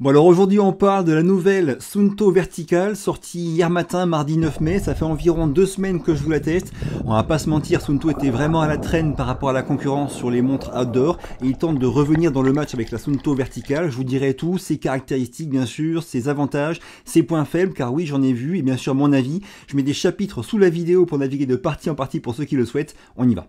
Bon alors aujourd'hui on parle de la nouvelle Sunto Vertical sortie hier matin mardi 9 mai, ça fait environ deux semaines que je vous la teste. On va pas se mentir, Sunto était vraiment à la traîne par rapport à la concurrence sur les montres outdoor et il tente de revenir dans le match avec la Sunto Vertical. Je vous dirai tout, ses caractéristiques bien sûr, ses avantages, ses points faibles car oui j'en ai vu et bien sûr mon avis. Je mets des chapitres sous la vidéo pour naviguer de partie en partie pour ceux qui le souhaitent, on y va.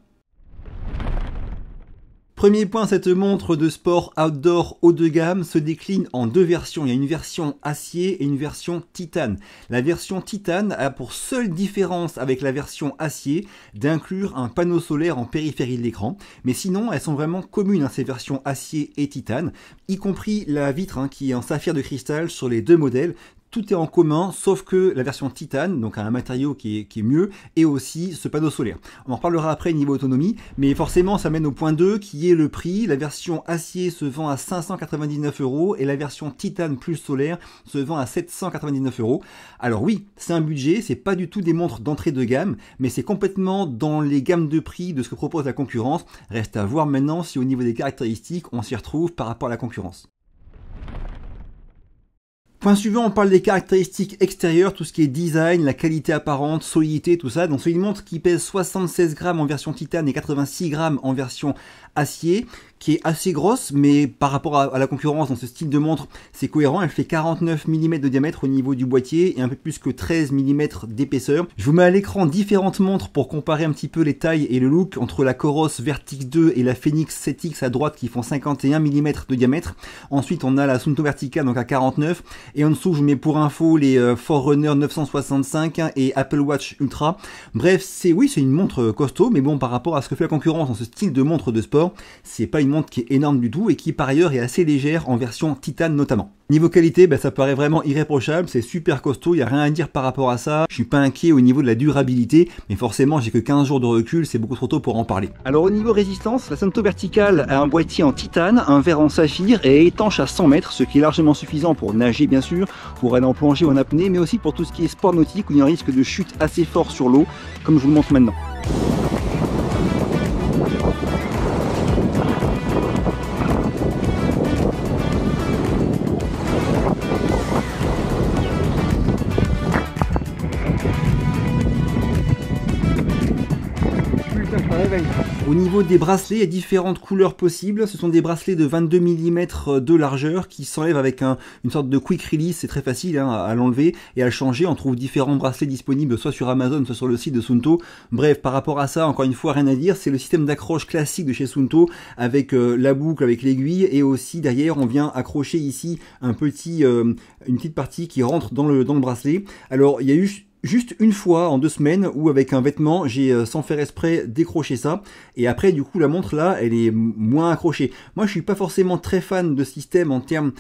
Premier point, cette montre de sport outdoor haut de gamme se décline en deux versions. Il y a une version acier et une version titane. La version titane a pour seule différence avec la version acier d'inclure un panneau solaire en périphérie de l'écran. Mais sinon, elles sont vraiment communes, hein, ces versions acier et titane, y compris la vitre hein, qui est en saphir de cristal sur les deux modèles, tout est en commun, sauf que la version titane, donc un matériau qui est, qui est mieux, et aussi ce panneau solaire. On en reparlera après niveau autonomie, mais forcément ça mène au point 2 qui est le prix. La version acier se vend à 599 euros et la version titane plus solaire se vend à 799 euros. Alors oui, c'est un budget, c'est pas du tout des montres d'entrée de gamme, mais c'est complètement dans les gammes de prix de ce que propose la concurrence. Reste à voir maintenant si au niveau des caractéristiques on s'y retrouve par rapport à la concurrence. Point suivant, on parle des caractéristiques extérieures, tout ce qui est design, la qualité apparente, solidité, tout ça. Donc c'est une montre qui pèse 76 grammes en version titane et 86 grammes en version acier qui est assez grosse, mais par rapport à, la concurrence dans ce style de montre, c'est cohérent. Elle fait 49 mm de diamètre au niveau du boîtier et un peu plus que 13 mm d'épaisseur. Je vous mets à l'écran différentes montres pour comparer un petit peu les tailles et le look entre la Coros Vertix 2 et la Phoenix 7X à droite qui font 51 mm de diamètre. Ensuite, on a la Sunto Vertica donc à 49 et en dessous, je vous mets pour info les euh, Forerunner 965 et Apple Watch Ultra. Bref, c'est oui, c'est une montre costaud, mais bon par rapport à ce que fait la concurrence dans ce style de montre de sport, c'est pas une montre qui est énorme du tout et qui par ailleurs est assez légère en version titane notamment. Niveau qualité, ben, ça paraît vraiment irréprochable, c'est super costaud, il n'y a rien à dire par rapport à ça, je suis pas inquiet au niveau de la durabilité, mais forcément j'ai que 15 jours de recul, c'est beaucoup trop tôt pour en parler. Alors au niveau résistance, la Santo Vertical a un boîtier en titane, un verre en saphir et est étanche à 100 mètres, ce qui est largement suffisant pour nager bien sûr, pour aller en plongée ou en apnée, mais aussi pour tout ce qui est sport nautique où il y a un risque de chute assez fort sur l'eau, comme je vous le montre maintenant. des bracelets, et différentes couleurs possibles. Ce sont des bracelets de 22 mm euh, de largeur qui s'enlèvent avec un, une sorte de quick release. C'est très facile hein, à l'enlever et à changer. On trouve différents bracelets disponibles soit sur Amazon, soit sur le site de Sunto. Bref, par rapport à ça, encore une fois, rien à dire. C'est le système d'accroche classique de chez Sunto avec euh, la boucle, avec l'aiguille et aussi derrière, on vient accrocher ici un petit, euh, une petite partie qui rentre dans le, dans le bracelet. Alors, il y a eu juste une fois en deux semaines où avec un vêtement j'ai euh, sans faire esprit décroché ça et après du coup la montre là elle est moins accrochée. Moi je suis pas forcément très fan de système en termes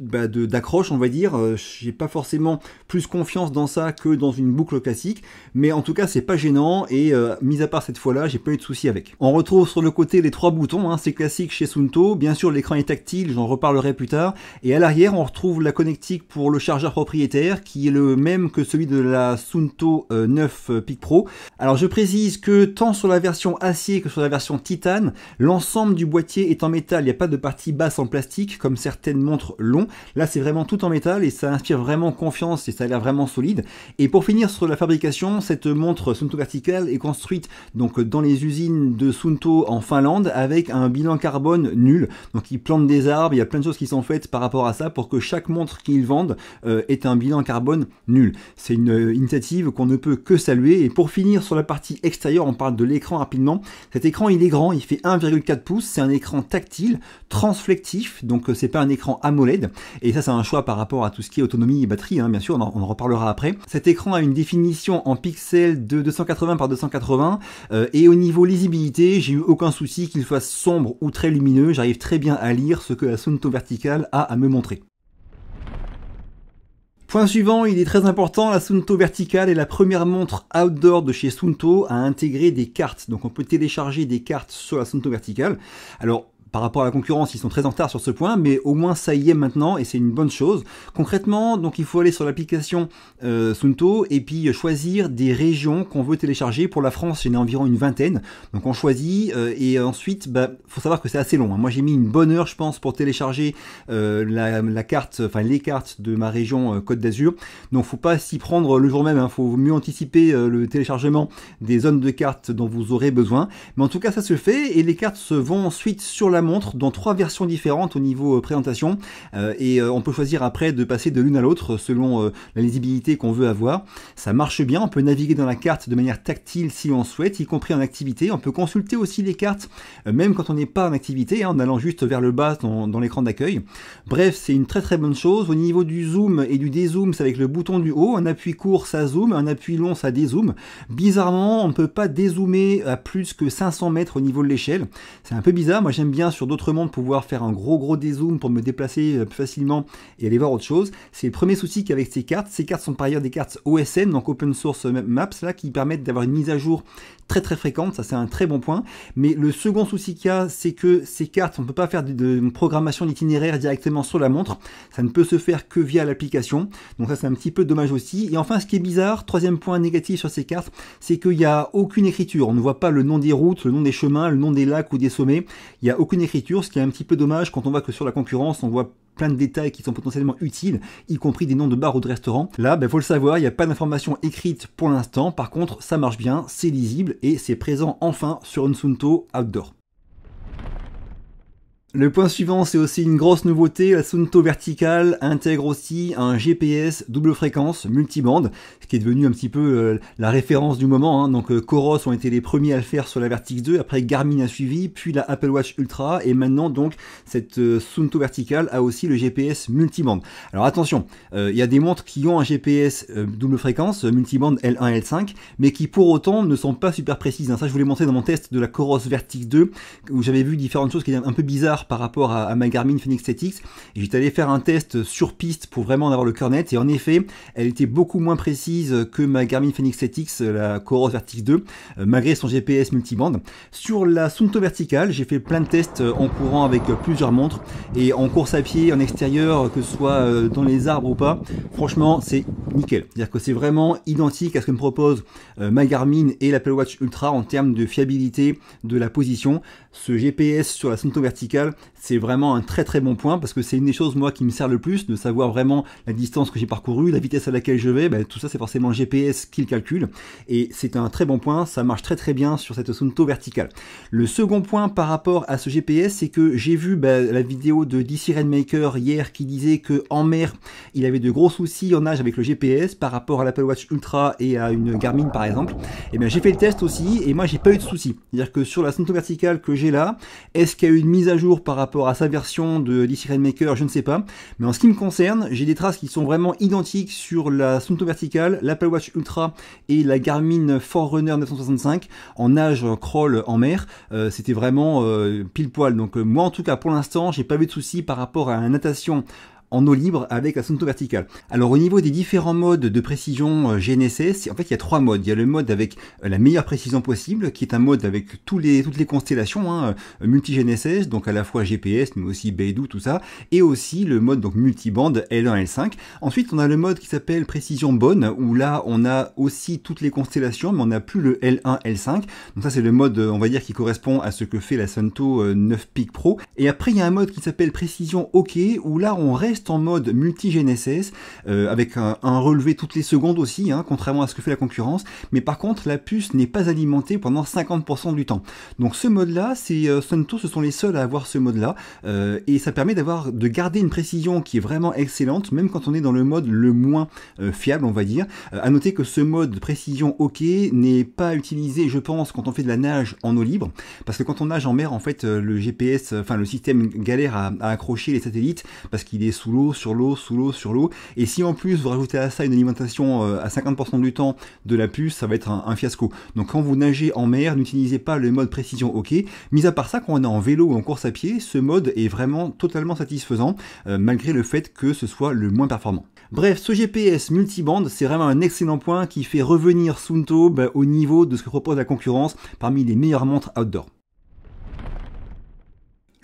bah, de d'accroche on va dire. Euh, j'ai pas forcément plus confiance dans ça que dans une boucle classique, mais en tout cas c'est pas gênant et euh, mis à part cette fois là j'ai pas eu de soucis avec. On retrouve sur le côté les trois boutons, hein. c'est classique chez Sunto. Bien sûr l'écran est tactile, j'en reparlerai plus tard. Et à l'arrière on retrouve la connectique pour le chargeur propriétaire qui est le même que celui de la Sunto 9 euh, euh, Pic Pro. Alors je précise que tant sur la version acier que sur la version titane, l'ensemble du boîtier est en métal, il n'y a pas de partie basse en plastique comme certaines montres l'ont. Là c'est vraiment tout en métal et ça inspire vraiment confiance et ça a l'air vraiment solide. Et pour finir sur la fabrication, cette montre Sunto verticale est construite donc dans les usines de Sunto en Finlande avec un bilan carbone nul. Donc ils plantent des arbres, il y a plein de choses qui sont faites par rapport à ça pour que chaque montre qu'ils vendent euh, ait un bilan carbone nul. C'est une initiative qu'on ne peut que saluer. Et pour finir sur la partie extérieure, on parle de l'écran rapidement. Cet écran, il est grand, il fait 1,4 pouces, c'est un écran tactile, transflectif, donc euh, c'est pas un écran AMOLED. Et ça, c'est un choix par rapport à tout ce qui est autonomie et batterie, hein, bien sûr, on en, reparlera après. Cet écran a une définition en pixels de 280 par 280, euh, et au niveau lisibilité, j'ai eu aucun souci qu'il soit sombre ou très lumineux, j'arrive très bien à lire ce que la Sunto verticale a à me montrer. Point suivant, il est très important, la Sunto Vertical est la première montre outdoor de chez Sunto à intégrer des cartes. Donc on peut télécharger des cartes sur la Sunto verticale. Alors par rapport à la concurrence, ils sont très en retard sur ce point, mais au moins ça y est maintenant et c'est une bonne chose. Concrètement, donc il faut aller sur l'application euh, Sunto et puis euh, choisir des régions qu'on veut télécharger. Pour la France, il y en a environ une vingtaine, donc on choisit euh, et ensuite, il bah, faut savoir que c'est assez long. Hein. Moi, j'ai mis une bonne heure, je pense, pour télécharger la, carte, enfin les cartes de ma région Côte d'Azur. Donc, faut pas s'y prendre le jour même. il hein. Faut mieux anticiper le téléchargement des zones de cartes dont vous aurez besoin. Mais en tout cas, ça se fait et les cartes se vont ensuite sur la montre dans trois versions différentes au niveau euh, présentation euh, et euh, on peut choisir après de passer de l'une à l'autre selon la lisibilité qu'on veut avoir. Ça marche bien, on peut naviguer dans la carte de manière tactile si on souhaite, y compris en activité. On peut consulter aussi les cartes même quand on n'est pas en activité, hein, en allant juste vers le bas dans, l'écran d'accueil. Bref, c'est une très très bonne chose. Au niveau du zoom et du dézoom, c'est avec le bouton du haut. Un appui court, ça zoom, Un appui long, ça dézoom Bizarrement, on ne peut pas dézoomer à plus que 500 mètres au niveau de l'échelle. C'est un peu bizarre. Moi, j'aime bien sur d'autres mondes pouvoir faire un gros gros dézoom pour me déplacer euh, facilement et aller voir autre chose. C'est le premier souci qu'avec ces cartes. Ces cartes sont par ailleurs des cartes OSM, donc Open Source euh, Maps, là, qui permettent d'avoir une mise à jour très très fréquente. Ça, c'est un très bon point. Mais le second souci qu'il y a, c'est que ces cartes, on ne peut pas faire de, programmation d'itinéraire directement sur la montre. Ça ne peut se faire que via l'application. Donc ça, c'est un petit peu dommage aussi. Et enfin, ce qui est bizarre, troisième point négatif sur ces cartes, c'est qu'il n'y a aucune écriture. On ne voit pas le nom des routes, le nom des chemins, le nom des lacs ou des sommets. Il n'y a aucune écriture, ce qui est un petit peu dommage quand on voit que sur la concurrence, on voit plein de détails qui sont potentiellement utiles, y compris des noms de bars ou de restaurants. Là, il ben, faut le savoir, il n'y a pas d'information écrite pour l'instant, par contre ça marche bien, c'est lisible et c'est présent enfin sur Unsunto Outdoor. Le point suivant, c'est aussi une grosse nouveauté. La Sunto Vertical intègre aussi un GPS double fréquence multibande, ce qui est devenu un petit peu euh, la référence du moment. Hein. Donc, Coros euh, ont été les premiers à le faire sur la Vertix 2. Après, Garmin a suivi, puis la Apple Watch Ultra, et maintenant donc cette euh, Suunto Vertical a aussi le GPS multibande. Alors attention, il y a des montres qui ont un GPS double fréquence multibande L1 et L5, mais qui pour autant ne sont pas super précises. Hein. Ça, je vous l'ai montré dans mon test de la Coros Vertix 2, où j'avais vu différentes choses qui étaient un peu bizarres par rapport à, ma Garmin Phoenix 7X. J'étais allé faire un test sur piste pour vraiment en avoir le cœur net et en effet, elle était beaucoup moins précise que ma Garmin Phoenix 7X, la Coros Vertix 2, euh, malgré son GPS multiband. Sur la Sunto verticale, j'ai fait plein de tests euh, en courant avec euh, plusieurs montres et en course à pied, en extérieur, que ce soit dans les arbres ou pas. Franchement, c'est nickel. C'est-à-dire que c'est vraiment identique à ce que me propose ma Garmin et l'Apple Watch Ultra en termes de fiabilité de la position. Ce GPS sur la Sunto verticale c'est vraiment un très très bon point parce que c'est une des choses moi qui me sert le plus de savoir vraiment la distance que j'ai parcourue, la vitesse à laquelle je vais, ben, tout ça c'est forcément le GPS qui le calcule et c'est un très bon point, ça marche très très bien sur cette Sunto verticale. Le second point par rapport à ce GPS, c'est que j'ai vu ben, la vidéo de DC Rainmaker hier qui disait que en mer, il avait de gros soucis en nage avec le GPS par rapport à l'Apple Watch Ultra et à une Garmin par exemple. Et bien j'ai fait le test aussi et moi j'ai pas eu de soucis. C'est-à-dire que sur la Sunto verticale que j'ai là, est-ce qu'il y a eu une mise à jour par rapport à sa version de DC Maker, je ne sais pas. Mais en ce qui me concerne, j'ai des traces qui sont vraiment identiques sur la Sunto Vertical, l'Apple Watch Ultra et la Garmin Forerunner 965 en nage euh, crawl en mer. Euh, c'était vraiment euh, pile poil. Donc moi en tout cas pour l'instant, j'ai pas vu de soucis par rapport à la natation en eau libre avec la Sunto Alors au niveau des différents modes de précision euh, GNSS, en fait il y a trois modes. Il y a le mode avec euh, la meilleure précision possible, qui est un mode avec tous les, toutes les constellations, hein, euh, multi-GNSS, donc à la fois GPS mais aussi Beidou, tout ça, et aussi le mode donc multiband L1, L5. Ensuite on a le mode qui s'appelle précision bonne, où là on a aussi toutes les constellations, mais on n'a plus le L1, L5. Donc ça c'est le mode, on va dire, qui correspond à ce que fait la Sunto 9 Peak Pro. Et après il y a un mode qui s'appelle précision OK, où là on reste en mode multi-GNSS, euh, avec un, relevé toutes les secondes aussi, hein, contrairement à ce que fait la concurrence, mais par contre la puce n'est pas alimentée pendant 50% du temps. Donc ce mode-là, c'est euh, Sunto, ce sont les seuls à avoir ce mode-là, euh, et ça permet d'avoir de garder une précision qui est vraiment excellente, même quand on est dans le mode le moins fiable, on va dire. à noter que ce mode précision OK n'est pas utilisé, je pense, quand on fait de la nage en eau libre, parce que quand on nage en mer, en fait, le GPS, enfin le système galère à, à accrocher les satellites parce qu'il est sous sur l'eau, sous l'eau, sur l'eau. Et si en plus vous rajoutez à ça une alimentation euh, à 50% du temps de la puce, ça va être un, fiasco. Donc quand vous nagez en mer, n'utilisez pas le mode précision OK. Mis à part ça, quand on est en vélo ou en course à pied, ce mode est vraiment totalement satisfaisant, euh, malgré le fait que ce soit le moins performant. Bref, ce GPS multiband, c'est vraiment un excellent point qui fait revenir Sunto au niveau de ce que propose la concurrence parmi les meilleures montres outdoor.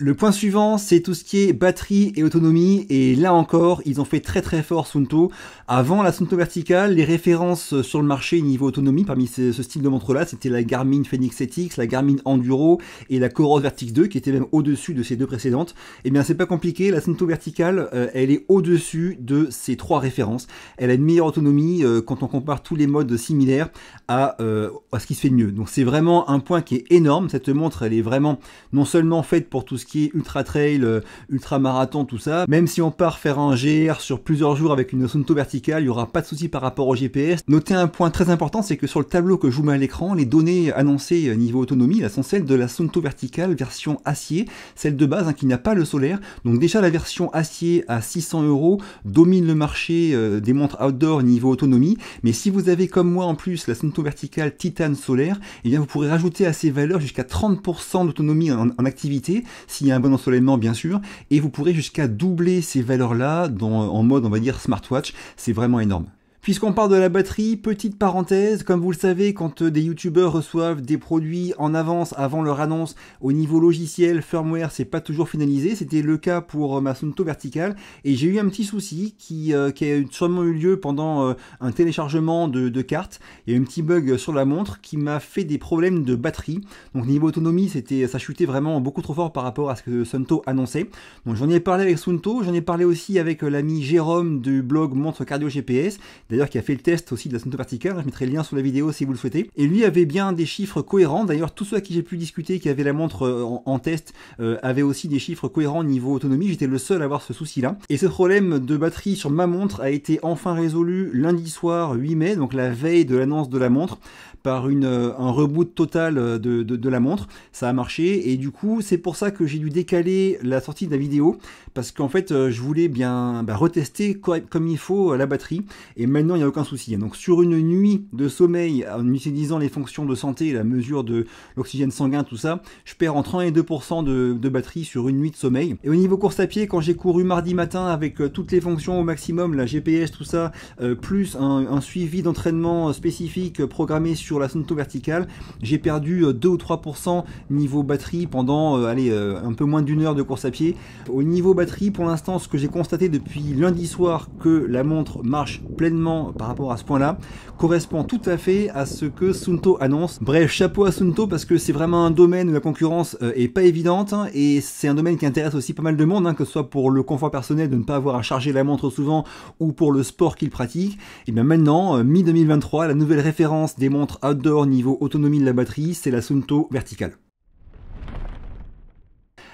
Le point suivant, c'est tout ce qui est batterie et autonomie. Et là encore, ils ont fait très très fort Sunto. Avant la Sunto verticale, les références sur le marché niveau autonomie parmi ce, style de montre-là, c'était la Garmin Fenix 7X, la Garmin Enduro et la Coros Vertix 2, qui était même au-dessus de ces deux précédentes. Et eh bien, c'est pas compliqué. La Sunto verticale, euh, elle est au-dessus de ces trois références. Elle a une meilleure autonomie euh, quand on compare tous les modes similaires euh, à, ce qui se fait de mieux. Donc, c'est vraiment un point qui est énorme. Cette montre, elle est vraiment non seulement faite pour tout ce qui ultra trail, euh, ultra marathon, tout ça, même si on part faire un GR sur plusieurs jours avec une Sonto verticale, il n'y aura pas de souci par rapport au GPS. Notez un point très important, c'est que sur le tableau que je vous mets à l'écran, les données annoncées euh, niveau autonomie là, sont celles de la Sonto verticale version acier, celle de base hein, qui n'a pas le solaire. Donc déjà la version acier à 600 euros domine le marché euh, des montres outdoor niveau autonomie. Mais si vous avez comme moi en plus la sonto verticale titane solaire, et eh bien vous pourrez rajouter à ces valeurs jusqu'à 30% d'autonomie en activité, s'il y a un bon ensoleillement bien sûr, et vous pourrez jusqu'à doubler ces valeurs-là en mode on va dire smartwatch, c'est vraiment énorme. Puisqu'on parle de la batterie, petite parenthèse, comme vous le savez, quand euh, des youtubeurs reçoivent des produits en avance avant leur annonce, au niveau logiciel, firmware, c'est pas toujours finalisé. C'était le cas pour euh, ma Sunto verticale. Et j'ai eu un petit souci qui, euh, qui a sûrement eu lieu pendant un téléchargement de, de cartes. Il y a eu un petit bug sur la montre qui m'a fait des problèmes de batterie. Donc niveau autonomie, c'était ça chutait vraiment beaucoup trop fort par rapport à ce que Sunto annonçait. Donc j'en ai parlé avec Sunto, j'en ai parlé aussi avec l'ami Jérôme du blog Montre Cardio GPS d'ailleurs qui a fait le test aussi de la sonneto hein, je mettrai le lien sur la vidéo si vous le souhaitez. Et lui avait bien des chiffres cohérents, d'ailleurs tout ceux à qui j'ai pu discuter qui avaient la montre euh, en, test euh, avaient aussi des chiffres cohérents niveau autonomie, j'étais le seul à avoir ce souci-là. Et ce problème de batterie sur ma montre a été enfin résolu lundi soir 8 mai, donc la veille de l'annonce de la montre, par euh, un reboot total de, la montre. Ça a marché et du coup c'est pour ça que j'ai dû décaler la sortie de la vidéo, parce qu'en fait je voulais bien bah, retester comme il faut la batterie et maintenant, il n'y a aucun souci. Donc sur une nuit de sommeil, en utilisant les fonctions de santé, la mesure de l'oxygène sanguin, tout ça, je perds entre 1 et 2% de, batterie sur une nuit de sommeil. Et au niveau course à pied, quand j'ai couru mardi matin avec euh, toutes les fonctions au maximum, la GPS, tout ça, euh, plus un, suivi d'entraînement spécifique programmé sur la sonto verticale, j'ai perdu 2 euh, ou 3% niveau batterie pendant, allez, un peu moins d'une heure de course à pied. Au niveau batterie, pour l'instant, ce que j'ai constaté depuis lundi soir, que la montre marche pleinement par rapport à ce point-là correspond tout à fait à ce que Sunto annonce. Bref, chapeau à Sunto parce que c'est vraiment un domaine où la concurrence euh, est pas évidente hein, et c'est un domaine qui intéresse aussi pas mal de monde, hein, que ce soit pour le confort personnel de ne pas avoir à charger la montre souvent ou pour le sport qu'il pratique. Et bien maintenant, euh, mi-2023, la nouvelle référence des montres outdoor niveau autonomie de la batterie, c'est la Sunto verticale.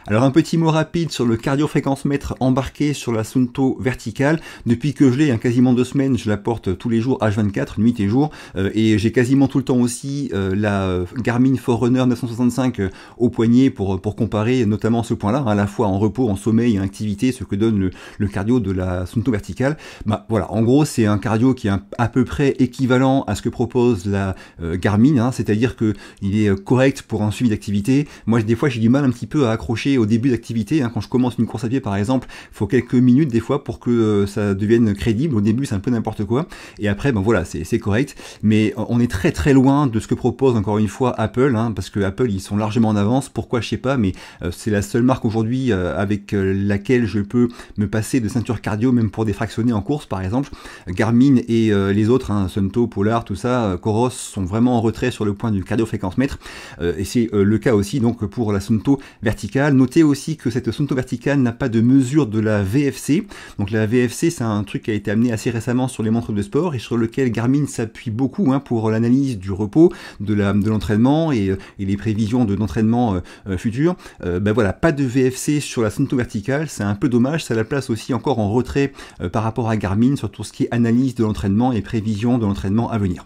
Alors un petit mot rapide sur le fréquence mètre embarqué sur la Sunto verticale. Depuis que je l'ai, hein, quasiment deux semaines, je la porte tous les jours H24, nuit et jour. Euh, et j'ai quasiment tout le temps aussi euh, la euh, Garmin Forerunner 965 au poignet pour, pour comparer notamment ce point-là, hein, à la fois en repos, en sommeil et en activité, ce que donne le, cardio de la Sunto verticale. Bah voilà, en gros c'est un cardio qui est à peu près équivalent à ce que propose la Garmin, hein. c'est-à-dire que il est correct pour un suivi d'activité. Moi des fois j'ai du mal un petit peu à accrocher au début d'activité. Hein, quand je commence une course à pied, par exemple, il faut quelques minutes des fois pour que euh, ça devienne crédible. Au début, c'est un peu n'importe quoi. Et après, ben voilà, c'est correct. Mais on est très très loin de ce que propose encore une fois Apple, hein, parce que Apple, ils sont largement en avance. Pourquoi, je sais pas, mais euh, c'est la seule marque aujourd'hui euh, avec laquelle je peux me passer de ceinture cardio, même pour des fractionnés en course, par exemple. Garmin et les autres, hein, Sunto, Polar, tout ça, Coros, sont vraiment en retrait sur le point du cardio fréquence mètre. et c'est le cas aussi donc pour la Sunto verticale, Notez aussi que cette Sunto verticale n'a pas de mesure de la VFC. Donc la VFC, c'est un truc qui a été amené assez récemment sur les montres de sport et sur lequel Garmin s'appuie beaucoup hein, pour l'analyse du repos, de l'entraînement de et, euh, et, les prévisions d'entraînement de, euh, l'entraînement euh, futur. ben voilà, pas de VFC sur la Sunto verticale, c'est un peu dommage, ça la place aussi encore en retrait par rapport à Garmin sur tout ce qui est analyse de l'entraînement et prévision de l'entraînement à venir.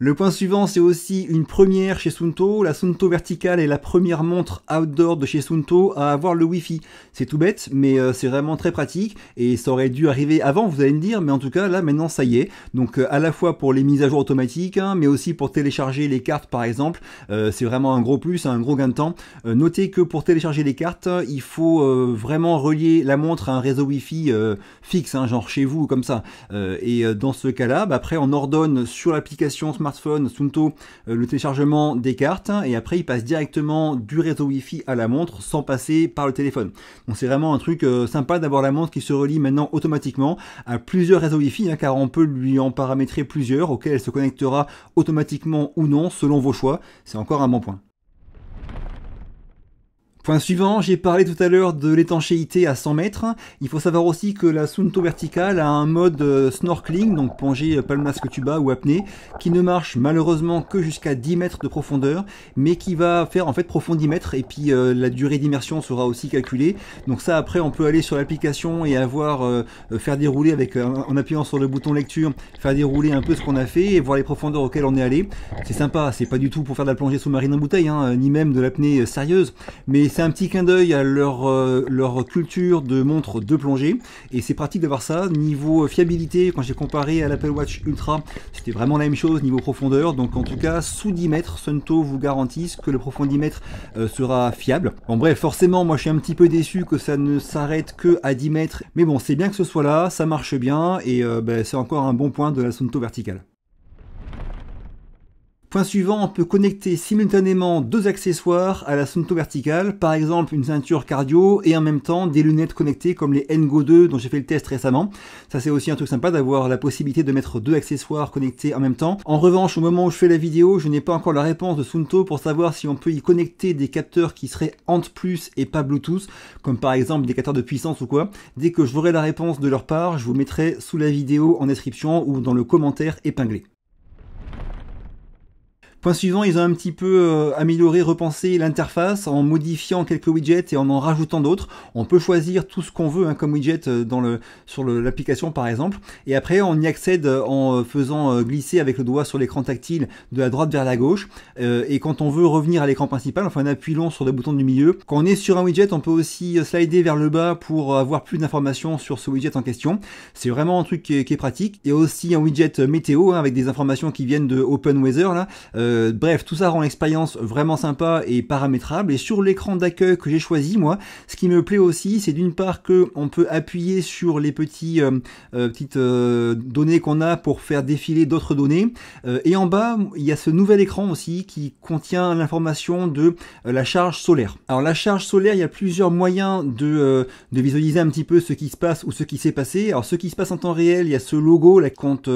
Le point suivant, c'est aussi une première chez Sunto. La Sunto verticale est la première montre outdoor de chez Sunto à avoir le Wi-Fi. C'est tout bête, mais euh, c'est vraiment très pratique et ça aurait dû arriver avant, vous allez me dire, mais en tout cas là maintenant ça y est. Donc euh, à la fois pour les mises à jour automatiques, hein, mais aussi pour télécharger les cartes par exemple, euh, c'est vraiment un gros plus, un gros gain de temps. notez que pour télécharger les cartes, il faut vraiment relier la montre à un réseau Wi-Fi fixe, hein, genre chez vous comme ça. et dans ce cas-là, bah, après on ordonne sur l'application smartphone Sunto euh, le téléchargement des cartes hein, et après il passe directement du réseau Wi-Fi à la montre sans passer par le téléphone. Donc c'est vraiment un truc euh, sympa d'avoir la montre qui se relie maintenant automatiquement à plusieurs réseaux Wi-Fi hein, car on peut lui en paramétrer plusieurs auxquels elle se connectera automatiquement ou non selon vos choix. C'est encore un bon point. Point suivant, j'ai parlé tout à l'heure de l'étanchéité à 100 mètres. Il faut savoir aussi que la Sunto verticale a un mode euh, snorkeling, donc plongée euh, palmasque tuba ou apnée, qui ne marche malheureusement que jusqu'à 10 mètres de profondeur, mais qui va faire en fait profond 10 mètres et puis euh, la durée d'immersion sera aussi calculée. Donc ça après on peut aller sur l'application et avoir faire dérouler avec en appuyant sur le bouton lecture, faire dérouler un peu ce qu'on a fait et voir les profondeurs auxquelles on est allé. C'est sympa, c'est pas du tout pour faire de la plongée sous-marine en bouteille, hein, ni même de l'apnée sérieuse, mais c'est un petit clin d'œil à leur, euh, leur culture de montre de plongée. Et c'est pratique d'avoir ça. Niveau fiabilité, quand j'ai comparé à l'Apple Watch Ultra, c'était vraiment la même chose niveau profondeur. Donc en tout cas, sous 10 mètres, Sunto vous garantit que le profondimètre euh, sera fiable. En bref, forcément, moi je suis un petit peu déçu que ça ne s'arrête que à 10 mètres. Mais bon, c'est bien que ce soit là, ça marche bien. Et euh, ben, c'est encore un bon point de la Sunto verticale. Point suivant, on peut connecter simultanément deux accessoires à la Sunto verticale, par exemple une ceinture cardio et en même temps des lunettes connectées comme les Ngo 2 dont j'ai fait le test récemment. Ça c'est aussi un truc sympa d'avoir la possibilité de mettre deux accessoires connectés en même temps. En revanche, au moment où je fais la vidéo, je n'ai pas encore la réponse de Sunto pour savoir si on peut y connecter des capteurs qui seraient ANT+, et pas Bluetooth, comme par exemple des capteurs de puissance ou quoi. Dès que je j'aurai la réponse de leur part, je vous mettrai sous la vidéo en description ou dans le commentaire épinglé. Point suivant, ils ont un petit peu euh, amélioré, repensé l'interface en modifiant quelques widgets et en en rajoutant d'autres. On peut choisir tout ce qu'on veut hein, comme widget euh, dans le, sur l'application par exemple. Et après, on y accède euh, en faisant glisser avec le doigt sur l'écran tactile de la droite vers la gauche. et quand on veut revenir à l'écran principal, enfin un appui long sur le bouton du milieu. Quand on est sur un widget, on peut aussi slider vers le bas pour avoir plus d'informations sur ce widget en question. C'est vraiment un truc qui est, pratique. Il y a aussi un widget météo hein, avec des informations qui viennent de Open Weather là. Euh, bref, tout ça rend l'expérience vraiment sympa et paramétrable. Et sur l'écran d'accueil que j'ai choisi, moi, ce qui me plaît aussi, c'est d'une part que on peut appuyer sur les petits, euh, euh, petites données qu'on a pour faire défiler d'autres données. et en bas, il y a ce nouvel écran aussi qui contient l'information de la charge solaire. Alors la charge solaire, il y a plusieurs moyens de, de visualiser un petit peu ce qui se passe ou ce qui s'est passé. Alors ce qui se passe en temps réel, il y a ce logo là quand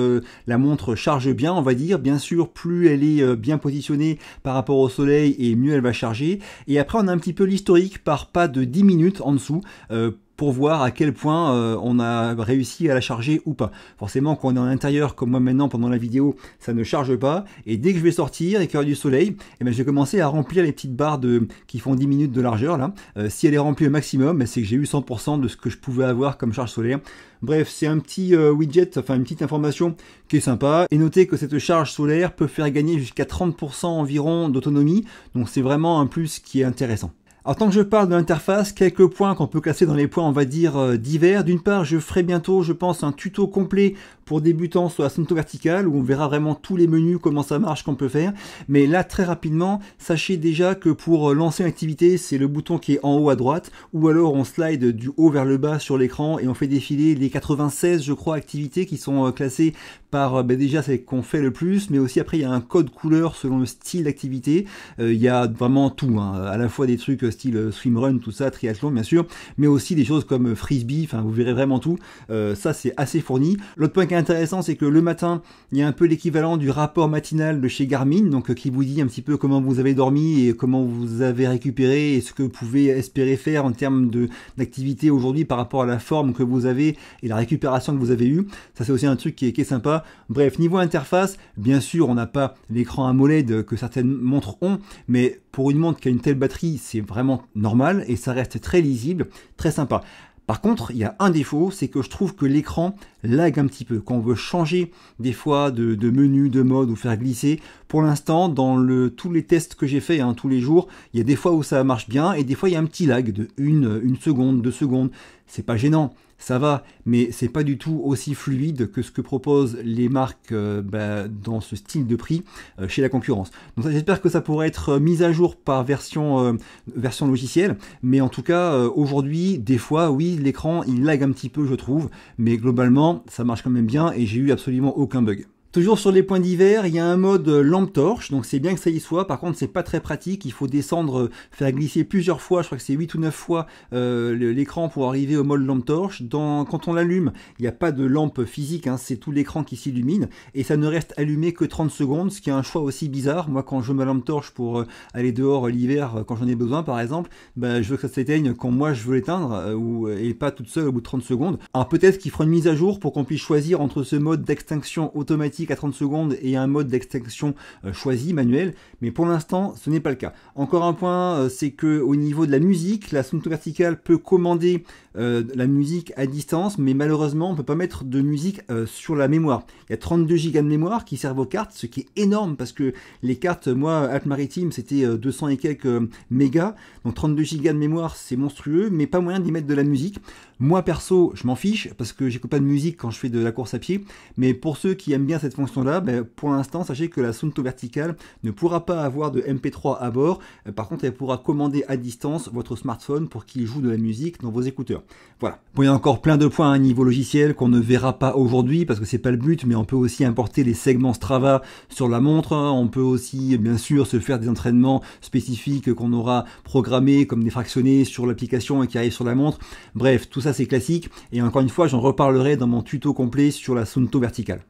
la montre charge bien, on va dire. Bien sûr, plus elle est bien bien positionnée par rapport au soleil et mieux elle va charger. Et après on a un petit peu l'historique par pas de 10 minutes en dessous. pour euh, pour voir à quel point euh, on a réussi à la charger ou pas. Forcément, quand on est en intérieur, comme moi maintenant pendant la vidéo, ça ne charge pas. Et dès que je vais sortir et qu'il y aura du soleil, eh ben je vais commencer à remplir les petites barres de, qui font 10 minutes de largeur. Là. Euh, si elle est remplie au maximum, ben, c'est que j'ai eu 100% de ce que je pouvais avoir comme charge solaire. Bref, c'est un petit euh, widget, enfin une petite information qui est sympa. Et notez que cette charge solaire peut faire gagner jusqu'à 30% environ d'autonomie. Donc c'est vraiment un plus qui est intéressant. Alors tant que je parle de l'interface, quelques points qu'on peut classer dans les points, on va dire, euh, divers. D'une part, je ferai bientôt, je pense, un tuto complet pour débutants sur la Sunto verticale, où on verra vraiment tous les menus, comment ça marche, qu'on peut faire. Mais là, très rapidement, sachez déjà que pour euh, lancer une activité, c'est le bouton qui est en haut à droite, ou alors on slide du haut vers le bas sur l'écran et on fait défiler les 96, je crois, activités qui sont euh, classées par euh, bah, déjà c'est qu'on fait le plus, mais aussi après il y a un code couleur selon le style d'activité. Euh, il y a vraiment tout, hein. à la fois des trucs euh, style swimrun, tout ça, triathlon bien sûr, mais aussi des choses comme frisbee, enfin vous verrez vraiment tout. ça c'est assez fourni. L'autre point qui est intéressant c'est que le matin il y a un peu l'équivalent du rapport matinal de chez Garmin, donc qui vous dit un petit peu comment vous avez dormi et comment vous avez récupéré et ce que vous pouvez espérer faire en termes d'activité aujourd'hui par rapport à la forme que vous avez et la récupération que vous avez eue. Ça c'est aussi un truc qui qui est sympa. Bref, niveau interface, bien sûr, on n'a pas l'écran AMOLED que certaines montres ont, mais pour une montre qui a une telle batterie, c'est vraiment normal et ça reste très lisible, très sympa. Par contre, il y a un défaut, c'est que je trouve que l'écran lag un petit peu. Quand on veut changer des fois de, menu, de mode ou faire glisser, pour l'instant, dans tous les tests que j'ai fait hein, tous les jours, il y a des fois où ça marche bien et des fois il y a un petit lag de une, seconde, deux secondes. C'est pas gênant, ça va, mais c'est pas du tout aussi fluide que ce que proposent les marques euh, bah, dans ce style de prix euh, chez la concurrence. Donc j'espère que ça pourrait être euh, mis à jour par version, version logicielle, mais en tout cas aujourd'hui, des fois, oui, l'écran il lag un petit peu, je trouve, mais globalement, ça marche quand même bien et j'ai eu absolument aucun bug. Toujours sur les points d'hiver, il y a un mode euh, lampe torche, donc c'est bien que ça y soit, par contre c'est pas très pratique, il faut descendre, euh, faire glisser plusieurs fois, je crois que c'est 8 ou 9 fois euh, l'écran pour arriver au mode lampe torche. quand on l'allume, il n'y a pas de lampe physique, hein, c'est tout l'écran qui s'illumine, et ça ne reste allumé que 30 secondes, ce qui est un choix aussi bizarre. Moi quand je veux ma lampe torche pour aller dehors l'hiver, quand j'en ai besoin par exemple, ben, je veux que ça s'éteigne quand moi je veux l'éteindre, ou, et pas toute seule au bout de 30 secondes. Alors peut-être qu'il fera une mise à jour pour qu'on puisse choisir entre ce mode d'extinction automatique à 30 secondes et un mode d'extinction euh, choisi, manuel, mais pour l'instant ce n'est pas le cas. Encore un point, euh, c'est que au niveau de la musique, la Sunto verticale peut commander euh, la musique à distance, mais malheureusement on ne peut pas mettre de musique sur la mémoire. Il y a 32 gigas de mémoire qui servent aux cartes, ce qui est énorme parce que les cartes, moi, at Maritime, c'était 200 et quelques mégas, donc 32 gigas de mémoire, c'est monstrueux, mais pas moyen d'y mettre de la musique. Moi perso, je m'en fiche parce que j'écoute pas de musique quand je fais de la course à pied, mais pour ceux qui aiment bien cette cette fonction-là, ben, pour l'instant, sachez que la Sunto verticale ne pourra pas avoir de MP3 à bord. Euh, par contre, elle pourra commander à distance votre smartphone pour qu'il joue de la musique dans vos écouteurs. Voilà. Bon, il y a encore plein de points à hein, niveau logiciel qu'on ne verra pas aujourd'hui parce que c'est pas le but, mais on peut aussi importer les segments Strava sur la montre. Hein. On peut aussi, bien sûr, se faire des entraînements spécifiques qu'on aura programmés comme des fractionnés sur l'application et qui arrivent sur la montre. Bref, tout ça c'est classique. Et encore une fois, j'en reparlerai dans mon tuto complet sur la Sunto verticale.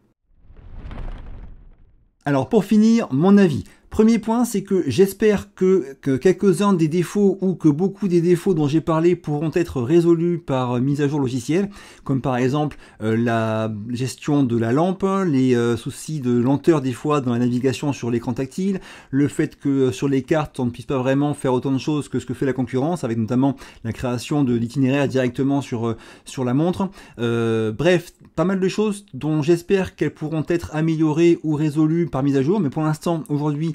Alors pour finir, mon avis. Premier point, c'est que j'espère que, quelques-uns des défauts ou que beaucoup des défauts dont j'ai parlé pourront être résolus par euh, mise à jour logicielle, comme par exemple euh, la gestion de la lampe, les euh, soucis de lenteur des fois dans la navigation sur l'écran tactile, le fait que sur les cartes on ne puisse pas vraiment faire autant de choses que ce que fait la concurrence, avec notamment la création de l'itinéraire directement sur, sur la montre. bref, pas mal de choses dont j'espère qu'elles pourront être améliorées ou résolues par mise à jour, mais pour l'instant aujourd'hui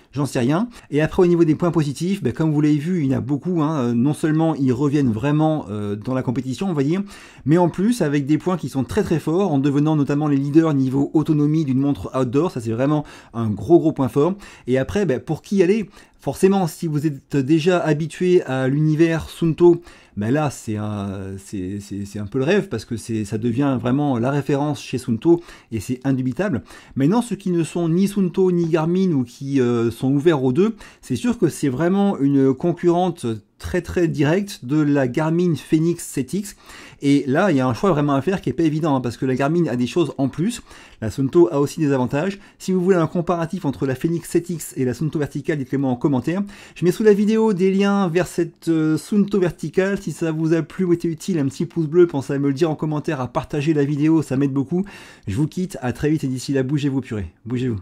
j'en sais rien. Et après, au niveau des points positifs, ben, comme vous l'avez vu, il y en a beaucoup. Hein. Euh, non seulement ils reviennent vraiment euh, dans la compétition, on va dire, mais en plus avec des points qui sont très très forts, en devenant notamment les leaders niveau autonomie d'une montre outdoor. Ça, c'est vraiment un gros gros point fort. Et après, ben, pour qui aller Forcément, si vous êtes déjà habitué à l'univers Sunto, ben là c'est un, un peu le rêve parce que ça devient vraiment la référence chez Sunto et c'est indubitable. Maintenant, ceux qui ne sont ni Sunto ni Garmin ou qui sont euh, sont ouverts aux deux. C'est sûr que c'est vraiment une concurrente très très directe de la Garmin Phoenix 7X. Et là, il y a un choix vraiment à faire qui n'est pas évident, hein, parce que la Garmin a des choses en plus. La Sunto a aussi des avantages. Si vous voulez un comparatif entre la Phoenix 7X et la Sunto verticale, dites-le-moi en commentaire. Je mets sous la vidéo des liens vers cette euh, Sunto verticale. Si ça vous a plu ou été utile, un petit pouce bleu, pensez à me le dire en commentaire, à partager la vidéo, ça m'aide beaucoup. Je vous quitte, à très vite et d'ici là, bougez-vous purée, bougez-vous.